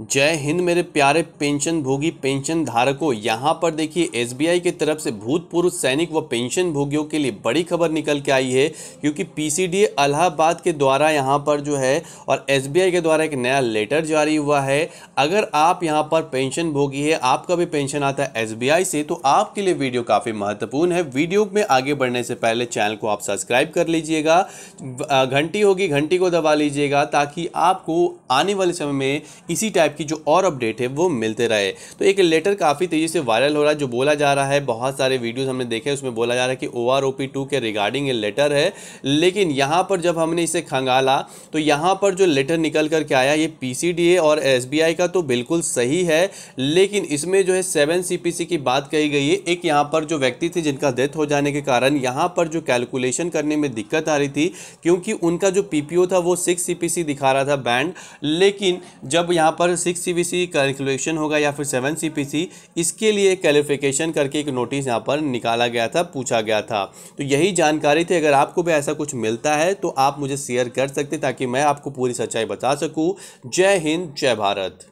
जय हिंद मेरे प्यारे पेंशन भोगी पेंशन धारकों यहाँ पर देखिए एसबीआई की तरफ से भूतपूर्व सैनिक व पेंशन भोगियों के लिए बड़ी खबर निकल के आई है क्योंकि पीसीडीए अलाहाबाद के द्वारा यहाँ पर जो है और एसबीआई के द्वारा एक नया लेटर जारी हुआ है अगर आप यहाँ पर पेंशन भोगी है आपका भी पेंशन आता है एस से तो आपके लिए वीडियो काफ़ी महत्वपूर्ण है वीडियो में आगे बढ़ने से पहले चैनल को आप सब्सक्राइब कर लीजिएगा घंटी होगी घंटी को दबा लीजिएगा ताकि आपको आने वाले समय में इसी टाइप टाइप की जो और अपडेट है वो मिलते रहे तो एक लेटर काफ़ी तेज़ी से वायरल हो रहा है जो बोला जा रहा है बहुत सारे वीडियोज़ हमने देखे उसमें बोला जा रहा है कि O R O P two के रिगार्डिंग ये लेटर है लेकिन यहाँ पर जब हमने इसे खंगाला तो यहाँ पर जो लेटर निकल करके आया ये पी सी डी ए और एस बी आई का तो बिल्कुल सही है लेकिन इसमें जो है सेवन सी पी सी की बात कही गई है एक यहाँ पर जो व्यक्ति थे जिनका डेथ हो जाने के कारण यहाँ पर जो कैलकुलेशन करने में दिक्कत आ रही थी क्योंकि उनका जो पी पी ओ था वो सिक्स सी पी सी दिखा रहा था बैंड लेकिन जब यहाँ पर seven six C B C calculation होगा या फिर सेवन सी पी सी इसके लिए क्वालिफिकेशन करके एक नोटिस यहाँ पर निकाला गया था पूछा गया था तो यही जानकारी थी अगर आपको भी ऐसा कुछ मिलता है तो आप मुझे शेयर कर सकते ताकि मैं आपको पूरी सच्चाई बता सकूँ जय हिंद जय भारत